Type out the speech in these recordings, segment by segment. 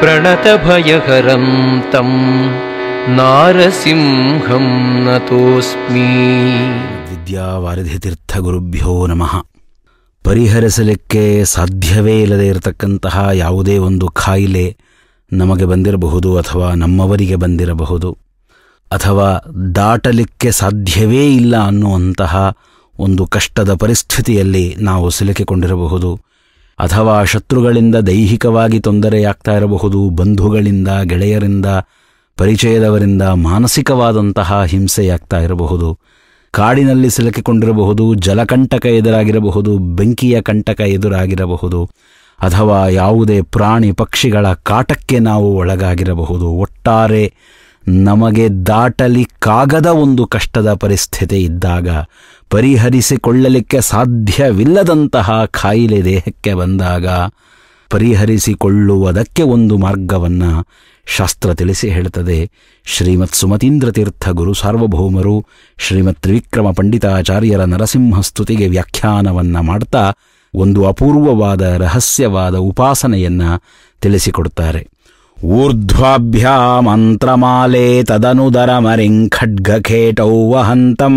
प्रणतभयहरं तं नारसिंहं नतोऽस्मि ಗುರುಭ್ಯೋ ನಮಃ ಪರಿಹರಿಸಲಿಕ್ಕೆ ಸಾಧ್ಯವೇ ಇಲ್ಲದೆ ಇರತಕ್ಕಂತಹ ಯಾವುದೇ ಒಂದು ಖಾಯಿಲೆ ನಮಗೆ ಬಂದಿರಬಹುದು ಅಥವಾ ನಮ್ಮವರಿಗೆ ಬಂದಿರಬಹುದು ಅಥವಾ ದಾಟಲಿಕ್ಕೆ ಸಾಧ್ಯವೇ ಇಲ್ಲ ಅನ್ನುವಂತಹ ಒಂದು ಕಷ್ಟದ ಪರಿಸ್ಥಿತಿಯಲ್ಲಿ ನಾವು ಸಿಲುಕಿಕೊಂಡಿರಬಹುದು ಅಥವಾ ಶತ್ರುಗಳಿಂದ ದೈಹಿಕವಾಗಿ ತೊಂದರೆಯಾಗ್ತಾ ಇರಬಹುದು ಬಂಧುಗಳಿಂದ ಗೆಳೆಯರಿಂದ ಪರಿಚಯದವರಿಂದ ಮಾನಸಿಕವಾದಂತಹ ಹಿಂಸೆಯಾಗ್ತಾ ಇರಬಹುದು ಕಾಡಿನಲ್ಲಿ ಸಿಲುಕಿಕೊಂಡಿರಬಹುದು ಜಲಕಂಟಕ ಎದುರಾಗಿರಬಹುದು ಬೆಂಕಿಯ ಕಂಟಕ ಎದುರಾಗಿರಬಹುದು ಅಥವಾ ಯಾವುದೇ ಪ್ರಾಣಿ ಪಕ್ಷಿಗಳ ಕಾಟಕ್ಕೆ ನಾವು ಒಳಗಾಗಿರಬಹುದು ಒಟ್ಟಾರೆ ನಮಗೆ ದಾಟಲಿ ಕಾಗದ ಒಂದು ಕಷ್ಟದ ಪರಿಸ್ಥಿತಿ ಇದ್ದಾಗ ಪರಿಹರಿಸಿಕೊಳ್ಳಲಿಕ್ಕೆ ಸಾಧ್ಯವಿಲ್ಲದಂತಹ ಖಾಯಿಲೆ ದೇಹಕ್ಕೆ ಬಂದಾಗ ಪರಿಹರಿಸಿಕೊಳ್ಳುವುದಕ್ಕೆ ಒಂದು ಮಾರ್ಗವನ್ನು ಶಾಸ್ತ್ರ ತಿಳಿಸಿ ಹೇಳ್ತದೆ ಶ್ರೀಮತ್ ಸುಮತೀಂದ್ರ ತೀರ್ಥ ಗುರು ಸಾರ್ವಭೌಮರು ಶ್ರೀಮತ್ ತ್ರಿವಿಕ್ರಮ ಪಂಡಿತಾಚಾರ್ಯರ ನರಸಿಂಹಸ್ತುತಿಗೆ ವ್ಯಾಖ್ಯಾನವನ್ನು ಮಾಡ್ತಾ ಒಂದು ಅಪೂರ್ವವಾದ ರಹಸ್ಯವಾದ ಉಪಾಸನೆಯನ್ನು ಊರ್ಧ್ವಾಭ್ಯಾ ಮಂತ್ರಮಾಲೇ ತದನುದರ ಮರಿಂಖಡ್ಗಖೇಟೌ ವಹಂತಂ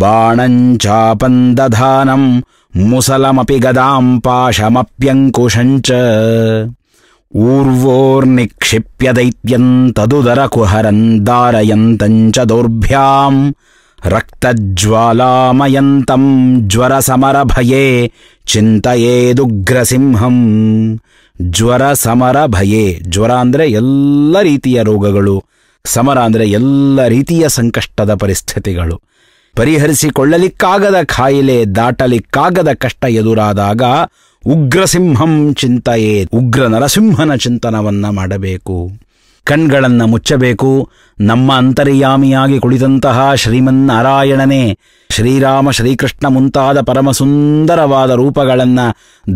ಬಾಣಂಚಾಪಾನುಸಲಮಿ ಗದಾಶಮಪ್ಯಂಕುಶಂಚೋರ್ ನಿಕ್ಷಿಪ್ಯ ದೈತ್ಯಂತದು ದರ ಕುಹರ ದಾರಯಂತಂಚ ದೌರ್ಭ್ಯಾಂತ ಜ್ವರ ಸಮರ ಭಯೇ ಚಿಂತೆಯೇ ಸಿಂಹಂ ಜ್ವರ ಸಮರ ಭಯೇ ಜ್ವರ ಅಂದ್ರೆ ಎಲ್ಲ ರೀತಿಯ ರೋಗಗಳು ಸಮರ ಅಂದ್ರೆ ಎಲ್ಲ ರೀತಿಯ ಸಂಕಷ್ಟದ ಪರಿಸ್ಥಿತಿಗಳು ಪರಿಹರಿಸಿಕೊಳ್ಳಲಿಕ್ಕಾಗದ ಖಾಯಿಲೆ ದಾಟಲಿಕ್ಕಾಗದ ಕಷ್ಟ ಎದುರಾದಾಗ ಉಗ್ರಸಿಂಹಂ ಚಿಂತೆಯೇ ಉಗ್ರ ನರಸಿಂಹನ ಚಿಂತನವನ್ನ ಮಾಡಬೇಕು ಕಣ್ಗಳನ್ನು ಮುಚ್ಚಬೇಕು ನಮ್ಮ ಅಂತರ್ಯಾಮಿಯಾಗಿ ಕುಳಿತಂತಹ ಶ್ರೀಮನ್ನಾರಾಯಣನೇ ಶ್ರೀರಾಮ ಶ್ರೀಕೃಷ್ಣ ಮುಂತಾದ ಪರಮಸುಂದರವಾದ ರೂಪಗಳನ್ನು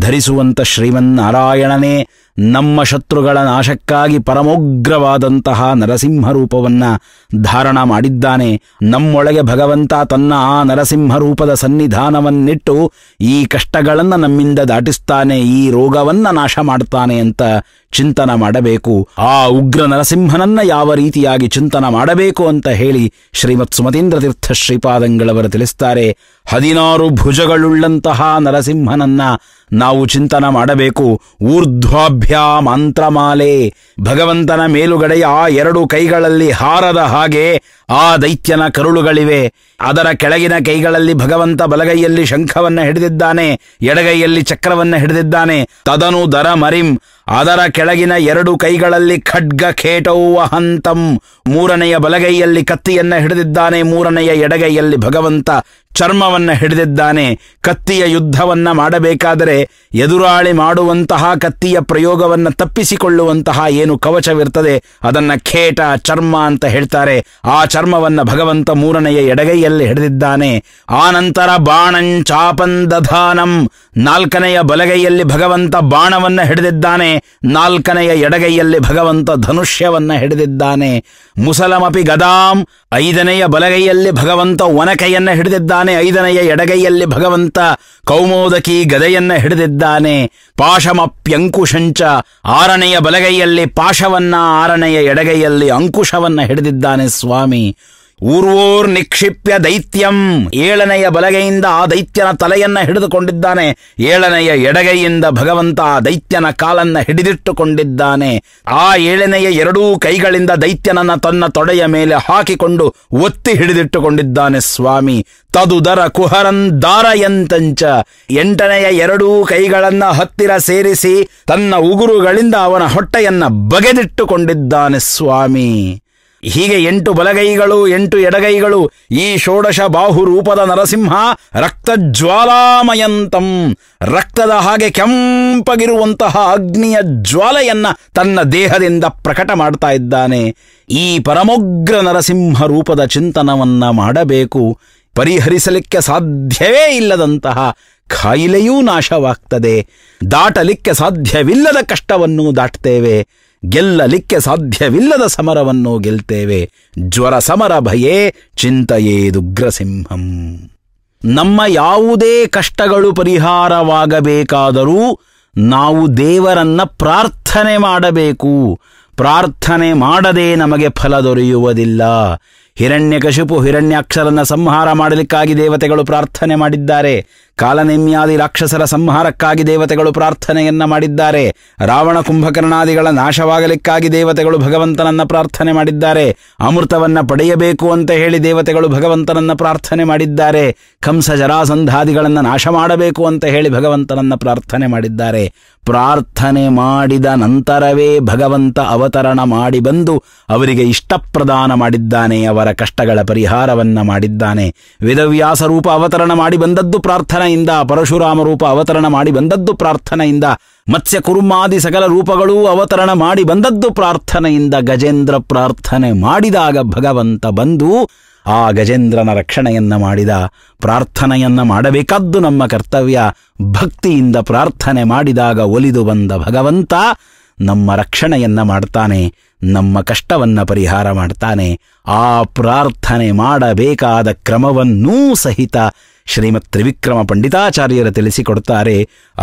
ಧರಿಸುವಂತ ಶ್ರೀಮನ್ನಾರಾಯಣನೇ ನಮ್ಮ ಶತ್ರುಗಳ ನಾಶಕ್ಕಾಗಿ ಪರಮೋಗ್ರವಾದಂತಹ ನರಸಿಂಹ ರೂಪವನ್ನ ಧಾರಣ ಮಾಡಿದ್ದಾನೆ ನಮ್ಮೊಳಗೆ ಭಗವಂತ ತನ್ನ ಆ ನರಸಿಂಹ ರೂಪದ ಸನ್ನಿಧಾನವನ್ನಿಟ್ಟು ಈ ಕಷ್ಟಗಳನ್ನು ನಮ್ಮಿಂದ ದಾಟಿಸ್ತಾನೆ ಈ ರೋಗವನ್ನ ನಾಶ ಮಾಡ್ತಾನೆ ಅಂತ ಚಿಂತನ ಮಾಡಬೇಕು ಆ ಉಗ್ರ ನರಸಿಂಹನನ್ನ ಯಾವ ರೀತಿಯಾಗಿ ಚಿಂತನ ಮಾಡಬೇಕು ಅಂತ ಹೇಳಿ ಶ್ರೀಮತ್ ಸುಮತೀಂದ್ರ ತೀರ್ಥ ಶ್ರೀಪಾದಂಗಳವರ ಹದಿನಾರು ಭುಜಗಳುಳ್ಳಂತಹ ನರಸಿಂಹನನ್ನ ನಾವು ಚಿಂತನ ಮಾಡಬೇಕು ಮಂತ್ರಮಾಲೆ ಭಗವಂತನ ಮೇಲುಗಡೆಯ ಆ ಎರಡು ಕೈಗಳಲ್ಲಿ ಹಾರದ ಹಾಗೆ ಆ ದೈತ್ಯನ ಕರುಳುಗಳಿವೆ ಅದರ ಕೆಳಗಿನ ಕೈಗಳಲ್ಲಿ ಭಗವಂತ ಬಲಗೈಯಲ್ಲಿ ಶಂಖವನ್ನು ಹಿಡಿದಿದ್ದಾನೆ ಎಡಗೈಯಲ್ಲಿ ಚಕ್ರವನ್ನು ಹಿಡಿದಿದ್ದಾನೆ ತದನು ದರ ಮರಿಂ ಅದರ ಕೆಳಗಿನ ಎರಡು ಕೈಗಳಲ್ಲಿ ಖಡ್ಗ ಖೇಟೌವಹಂತಂ ಹಂತಂ ಮೂರನೆಯ ಬಲಗೈಯಲ್ಲಿ ಕತ್ತಿಯನ್ನ ಹಿಡಿದಿದ್ದಾನೆ ಮೂರನೆಯ ಎಡಗೈಯಲ್ಲಿ ಭಗವಂತ ಚರ್ಮವನ್ನ ಹಿಡಿದಿದ್ದಾನೆ ಕತ್ತಿಯ ಯುದ್ಧವನ್ನ ಮಾಡಬೇಕಾದರೆ ಎದುರಾಳಿ ಮಾಡುವಂತಹ ಕತ್ತಿಯ ಪ್ರಯೋಗವನ್ನು ತಪ್ಪಿಸಿಕೊಳ್ಳುವಂತಹ ಏನು ಕವಚವಿರ್ತದೆ ಅದನ್ನ ಖೇಟ ಚರ್ಮ ಅಂತ ಹೇಳ್ತಾರೆ ಆ ಚರ್ಮವನ್ನ ಭಗವಂತ ಮೂರನೆಯ ಎಡಗೈಯಲ್ಲಿ ಹಿಡಿದಿದ್ದಾನೆ ಆನಂತರ ಬಾಣಂ ಚಾಪಂದಧಾನಂ ನಾಲ್ಕನೆಯ ಬಲಗೈಯಲ್ಲಿ ಭಗವಂತ ಬಾಣವನ್ನ ಹಿಡಿದಿದ್ದಾನೆ ನಾಲ್ಕನೆಯ ಎಡಗೈಯಲ್ಲಿ ಭಗವಂತ ಧನುಷ್ಯವನ್ನ ಹಿಡಿದಿದ್ದಾನೆ ಮುಸಲಮಪಿ ಗದಾಂ ಐದನೆಯ ಬಲಗೈಯಲ್ಲಿ ಭಗವಂತ ಒನಕೆಯನ್ನ ಹಿಡಿದಿದ್ದಾನೆ ಐದನೆಯ ಎಡಗೈಯಲ್ಲಿ ಭಗವಂತ ಕೌಮೋದಕಿ ಗದೆಯನ್ನ ಹಿಡಿದಿದ್ದಾನೆ ಪಾಶಮಪ್ಯಂಕುಶಂಚ ಆರನೆಯ ಬಲಗೈಯಲ್ಲಿ ಪಾಶವನ್ನ ಆರನೆಯ ಎಡಗೈಯಲ್ಲಿ ಅಂಕುಶವನ್ನ ಹಿಡಿದಿದ್ದಾನೆ ಸ್ವಾಮಿ ಊರ್ವೋರ್ ನಿಕ್ಷಿಪ್ಯ ದೈತ್ಯಂ ಏಳನೆಯ ಬಲಗೈಯಿಂದ ಆ ದೈತ್ಯನ ತಲೆಯನ್ನ ಹಿಡಿದುಕೊಂಡಿದ್ದಾನೆ ಏಳನೆಯ ಎಡಗೈಯಿಂದ ಭಗವಂತ ಆ ದೈತ್ಯನ ಕಾಲನ್ನ ಹಿಡಿದಿಟ್ಟುಕೊಂಡಿದ್ದಾನೆ ಆ ಏಳನೆಯ ಎರಡೂ ಕೈಗಳಿಂದ ದೈತ್ಯನನ್ನ ತನ್ನ ತೊಡೆಯ ಮೇಲೆ ಹಾಕಿಕೊಂಡು ಒತ್ತಿ ಹಿಡಿದಿಟ್ಟುಕೊಂಡಿದ್ದಾನೆ ಸ್ವಾಮಿ ತದುದರ ಕುಹರಂ ದಾರಯಂತಂಚ ಎಂಟನೆಯ ಎರಡೂ ಕೈಗಳನ್ನ ಹತ್ತಿರ ಸೇರಿಸಿ ತನ್ನ ಉಗುರುಗಳಿಂದ ಅವನ ಹೊಟ್ಟೆಯನ್ನ ಬಗೆದಿಟ್ಟುಕೊಂಡಿದ್ದಾನೆ ಸ್ವಾಮಿ ಹೀಗೆ ಎಂಟು ಬಲಗೈಗಳು ಎಂಟು ಎಡಗೈಗಳು ಈ ಷೋಡಶ ಬಾಹು ರೂಪದ ನರಸಿಂಹ ರಕ್ತಜ್ವಾಲಾಮಯಂತಂ ರಕ್ತದ ಹಾಗೆ ಕೆಂಪಗಿರುವಂತಹ ಅಗ್ನಿಯ ಜ್ವಾಲೆಯನ್ನ ತನ್ನ ದೇಹದಿಂದ ಪ್ರಕಟ ಮಾಡ್ತಾ ಇದ್ದಾನೆ ಈ ಪರಮೋಗ್ರ ನರಸಿಂಹ ರೂಪದ ಚಿಂತನವನ್ನ ಮಾಡಬೇಕು ಪರಿಹರಿಸಲಿಕ್ಕೆ ಸಾಧ್ಯವೇ ಇಲ್ಲದಂತಹ ಖಾಯಿಲೆಯೂ ನಾಶವಾಗ್ತದೆ ದಾಟಲಿಕ್ಕೆ ಸಾಧ್ಯವಿಲ್ಲದ ಕಷ್ಟವನ್ನು ದಾಟ್ತೇವೆ ಗೆಲ್ಲಲಿಕ್ಕೆ ಸಾಧ್ಯವಿಲ್ಲದ ಸಮರವನ್ನು ಗೆಲ್ತೇವೆ ಜ್ವರ ಸಮರ ಭಯೇ ದುಗ್ರಸಿಂಹಂ ನಮ್ಮ ಯಾವುದೇ ಕಷ್ಟಗಳು ಪರಿಹಾರವಾಗಬೇಕಾದರೂ ನಾವು ದೇವರನ್ನ ಪ್ರಾರ್ಥನೆ ಮಾಡಬೇಕು ಪ್ರಾರ್ಥನೆ ಮಾಡದೆ ನಮಗೆ ಫಲ ದೊರೆಯುವುದಿಲ್ಲ ಹಿರಣ್ಯಕಶಿಪು ಹಿರಣ್ಯಾಕ್ಷರನ್ನ ಸಂಹಾರ ಮಾಡಲಿಕ್ಕಾಗಿ ದೇವತೆಗಳು ಪ್ರಾರ್ಥನೆ ಮಾಡಿದ್ದಾರೆ ಕಾಲನೆಮ್ಯಾದಿ ರಾಕ್ಷಸರ ಸಂಹಾರಕ್ಕಾಗಿ ದೇವತೆಗಳು ಪ್ರಾರ್ಥನೆಯನ್ನ ಮಾಡಿದ್ದಾರೆ ರಾವಣ ಕುಂಭಕರ್ಣಾದಿಗಳ ನಾಶವಾಗಲಿಕ್ಕಾಗಿ ದೇವತೆಗಳು ಭಗವಂತನನ್ನ ಪ್ರಾರ್ಥನೆ ಮಾಡಿದ್ದಾರೆ ಅಮೃತವನ್ನ ಪಡೆಯಬೇಕು ಅಂತ ಹೇಳಿ ದೇವತೆಗಳು ಭಗವಂತನನ್ನ ಪ್ರಾರ್ಥನೆ ಮಾಡಿದ್ದಾರೆ ಕಂಸ ಜರಾಸಂಧಾದಿಗಳನ್ನ ನಾಶ ಮಾಡಬೇಕು ಅಂತ ಹೇಳಿ ಭಗವಂತನನ್ನ ಪ್ರಾರ್ಥನೆ ಮಾಡಿದ್ದಾರೆ ಪ್ರಾರ್ಥನೆ ಮಾಡಿದ ನಂತರವೇ ಭಗವಂತ ಅವತರಣ ಮಾಡಿ ಬಂದು ಅವರಿಗೆ ಇಷ್ಟಪ್ರದಾನ ಮಾಡಿದ್ದಾನೆ ಅವರ ಅವರ ಕಷ್ಟಗಳ ಪರಿಹಾರವನ್ನ ಮಾಡಿದ್ದಾನೆ ವೇದವ್ಯಾಸ ರೂಪ ಅವತರಣ ಮಾಡಿ ಬಂದದ್ದು ಪ್ರಾರ್ಥನೆಯಿಂದ ಪರಶುರಾಮ ರೂಪ ಅವತರಣ ಮಾಡಿ ಬಂದದ್ದು ಪ್ರಾರ್ಥನೆಯಿಂದ ಮತ್ಸ್ಯ ಕುರುಮಾದಿ ಸಕಲ ರೂಪಗಳೂ ಅವತರಣ ಮಾಡಿ ಬಂದದ್ದು ಪ್ರಾರ್ಥನೆಯಿಂದ ಗಜೇಂದ್ರ ಪ್ರಾರ್ಥನೆ ಮಾಡಿದಾಗ ಭಗವಂತ ಬಂದು ಆ ಗಜೇಂದ್ರನ ರಕ್ಷಣೆಯನ್ನ ಮಾಡಿದ ಪ್ರಾರ್ಥನೆಯನ್ನ ಮಾಡಬೇಕಾದ್ದು ನಮ್ಮ ಕರ್ತವ್ಯ ಭಕ್ತಿಯಿಂದ ಪ್ರಾರ್ಥನೆ ಮಾಡಿದಾಗ ಒಲಿದು ಬಂದ ಭಗವಂತ ನಮ್ಮ ರಕ್ಷಣೆಯನ್ನ ಮಾಡ್ತಾನೆ ನಮ್ಮ ಕಷ್ಟವನ್ನ ಪರಿಹಾರ ಮಾಡ್ತಾನೆ ಆ ಪ್ರಾರ್ಥನೆ ಮಾಡಬೇಕಾದ ಕ್ರಮವನ್ನೂ ಸಹಿತ ಶ್ರೀಮತ್ ತ್ರಿವಿಕ್ರಮ ಪಂಡಿತಾಚಾರ್ಯರು ತಿಳಿಸಿಕೊಡುತ್ತಾರೆ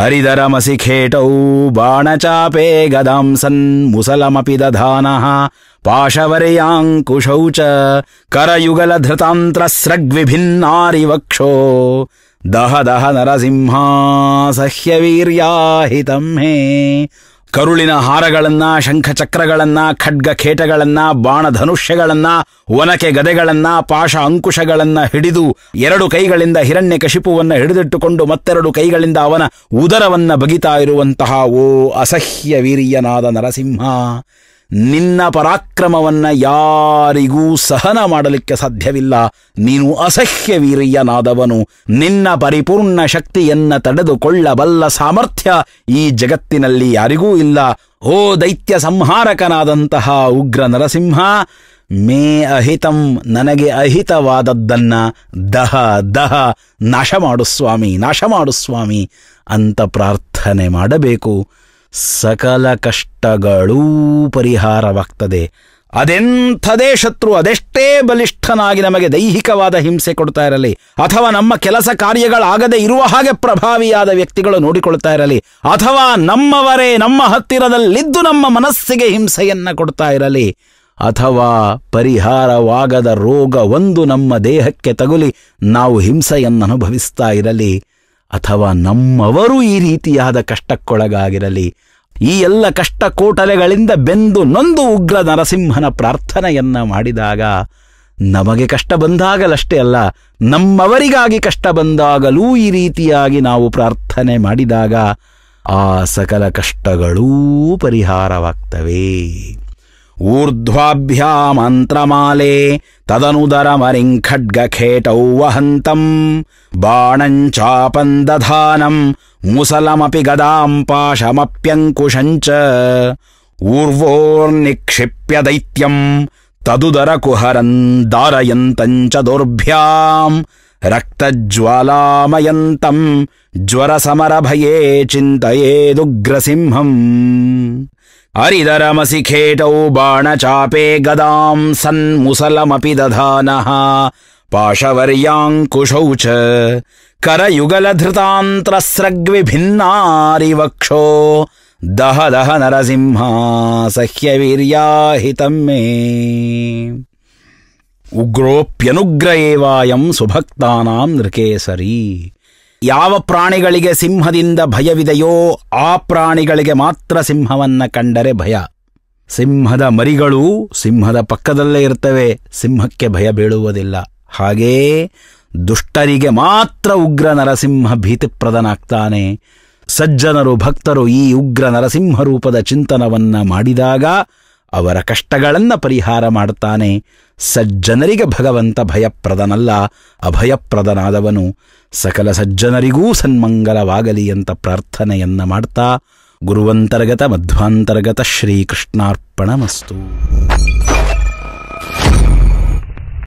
ಅರಿದರಮಸಿಖೇಟೌ ಬಾಣಚಾಪೇ ಸನ್ ಮುಸಲಮಪಿ ದಧಾನಃ ಪಾಶವರೆಯಾಂಕುಶೌ ಚ ಕರಯುಗಲಧೃತಾಂತ್ರಸ್ರಗ್ವಿಭಿನ್ನಾರಿವಕ್ಷೋ ದಹ ದಹ ನರಸಿಂಹಾ ಸಹ್ಯವೀರ್ಯಾಹಿತಂ ಕರುಳಿನ ಹಾರಗಳನ್ನ ಶಂಖಚಕ್ರಗಳನ್ನ ಖಡ್ಗ ಖೇಟಗಳನ್ನ ಬಾಣಧನುಷ್ಯಗಳನ್ನ ಒನಕೆ ಗದೆಗಳನ್ನ ಪಾಶ ಅಂಕುಶಗಳನ್ನ ಹಿಡಿದು ಎರಡು ಕೈಗಳಿಂದ ಹಿರಣ್ಯ ಕಶಿಪುವನ್ನ ಹಿಡಿದಿಟ್ಟುಕೊಂಡು ಮತ್ತೆರಡು ಕೈಗಳಿಂದ ಅವನ ಉದರವನ್ನ ಬಗಿತಾ ಇರುವಂತಹ ಓ ಅಸಹ್ಯ ವೀರ್ಯನಾದ ನರಸಿಂಹ ನಿನ್ನ ಪರಾಕ್ರಮವನ್ನ ಯಾರಿಗೂ ಸಹನ ಮಾಡಲಿಕ್ಕೆ ಸಾಧ್ಯವಿಲ್ಲ ನೀನು ಅಸಹ್ಯ ವೀರಯ್ಯನಾದವನು ನಿನ್ನ ಪರಿಪೂರ್ಣ ಶಕ್ತಿಯನ್ನ ತಡೆದುಕೊಳ್ಳಬಲ್ಲ ಸಾಮರ್ಥ್ಯ ಈ ಜಗತ್ತಿನಲ್ಲಿ ಯಾರಿಗೂ ಇಲ್ಲ ಓ ದೈತ್ಯ ಸಂಹಾರಕನಾದಂತಹ ಉಗ್ರ ನರಸಿಂಹ ಮೇ ಅಹಿತಂ ನನಗೆ ಅಹಿತವಾದದ್ದನ್ನ ದಹ ದಹ ನಾಶ ಮಾಡು ಸ್ವಾಮಿ ನಾಶ ಮಾಡು ಸ್ವಾಮಿ ಅಂತ ಪ್ರಾರ್ಥನೆ ಮಾಡಬೇಕು ಸಕಲ ಕಷ್ಟಗಳೂ ಪರಿಹಾರವಾಗ್ತದೆ ಅದೆಂಥದೇ ಶತ್ರು ಅದೆಷ್ಟೇ ಬಲಿಷ್ಠನಾಗಿ ನಮಗೆ ದೈಹಿಕವಾದ ಹಿಂಸೆ ಕೊಡ್ತಾ ಇರಲಿ ಅಥವಾ ನಮ್ಮ ಕೆಲಸ ಕಾರ್ಯಗಳಾಗದೇ ಇರುವ ಹಾಗೆ ಪ್ರಭಾವಿಯಾದ ವ್ಯಕ್ತಿಗಳು ನೋಡಿಕೊಳ್ತಾ ಇರಲಿ ಅಥವಾ ನಮ್ಮವರೇ ನಮ್ಮ ಹತ್ತಿರದಲ್ಲಿದ್ದು ನಮ್ಮ ಮನಸ್ಸಿಗೆ ಹಿಂಸೆಯನ್ನು ಕೊಡ್ತಾ ಇರಲಿ ಅಥವಾ ಪರಿಹಾರವಾಗದ ಒಂದು ನಮ್ಮ ದೇಹಕ್ಕೆ ತಗುಲಿ ನಾವು ಹಿಂಸೆಯನ್ನು ಇರಲಿ ಅಥವಾ ನಮ್ಮವರು ಈ ರೀತಿಯಾದ ಕಷ್ಟಕ್ಕೊಳಗಾಗಿರಲಿ ಈ ಎಲ್ಲ ಕಷ್ಟ ಕೋಟಲೆಗಳಿಂದ ಬೆಂದು ನೊಂದು ಉಗ್ರ ನರಸಿಂಹನ ಪ್ರಾರ್ಥನೆಯನ್ನು ಮಾಡಿದಾಗ ನಮಗೆ ಕಷ್ಟ ಬಂದಾಗಲಷ್ಟೇ ಅಲ್ಲ ನಮ್ಮವರಿಗಾಗಿ ಕಷ್ಟ ಬಂದಾಗಲೂ ಈ ರೀತಿಯಾಗಿ ನಾವು ಪ್ರಾರ್ಥನೆ ಮಾಡಿದಾಗ ಆ ಸಕಲ ಕಷ್ಟಗಳೂ ಪರಿಹಾರವಾಗ್ತವೆ ऊर्ध्वाभ्यामन्त्रमाले तदनुदरमरिङ्खड्गखेटौ वहन्तम् बाणम् चापम् दधानम् मुसलमपि गदाम् पाशमप्यङ्कुशम् च ऊर्वोर्निक्षिप्य दैत्यम् तदुदरकुहरम् दारयन्तम् च दुर्भ्याम् रक्तज्वालामयन्तम् ज्वरसमरभये चिन्तयेदुग्रसिंहम् अरिदरमसि खेटौ बाणचापे गदाम् सन्मुसलमपि दधानः पाशवर्याङ्कुशौ च करयुगलधृतान्त्रस्रग्विभिन्नारिवक्षो दह भिन्नारिवक्षो दह दह सह्यवीर्याहितम् मे उग्रोऽप्यनुग्र एवायम् सुभक्तानाम् नृकेसरी ಯಾವ ಪ್ರಾಣಿಗಳಿಗೆ ಸಿಂಹದಿಂದ ಭಯವಿದೆಯೋ ಆ ಪ್ರಾಣಿಗಳಿಗೆ ಮಾತ್ರ ಸಿಂಹವನ್ನ ಕಂಡರೆ ಭಯ ಸಿಂಹದ ಮರಿಗಳು ಸಿಂಹದ ಪಕ್ಕದಲ್ಲೇ ಇರ್ತವೆ ಸಿಂಹಕ್ಕೆ ಭಯ ಬೀಳುವುದಿಲ್ಲ ಹಾಗೇ ದುಷ್ಟರಿಗೆ ಮಾತ್ರ ಉಗ್ರ ನರಸಿಂಹ ಭೀತಿಪ್ರದನಾಗ್ತಾನೆ ಸಜ್ಜನರು ಭಕ್ತರು ಈ ಉಗ್ರ ನರಸಿಂಹ ರೂಪದ ಚಿಂತನವನ್ನ ಮಾಡಿದಾಗ ಅವರ ಕಷ್ಟಗಳನ್ನು ಪರಿಹಾರ ಮಾಡ್ತಾನೆ ಸಜ್ಜನರಿಗೆ ಭಗವಂತ ಭಯಪ್ರದನಲ್ಲ ಅಭಯಪ್ರದನಾದವನು ಸಕಲ ಸಜ್ಜನರಿಗೂ ಸನ್ಮಂಗಲವಾಗಲಿ ಅಂತ ಪ್ರಾರ್ಥನೆಯನ್ನ ಮಾಡ್ತಾ ಗುರುವಂತರ್ಗತ ಮಧ್ವಾಂತರ್ಗತ ಶ್ರೀಕೃಷ್ಣಾರ್ಪಣಮಸ್ತು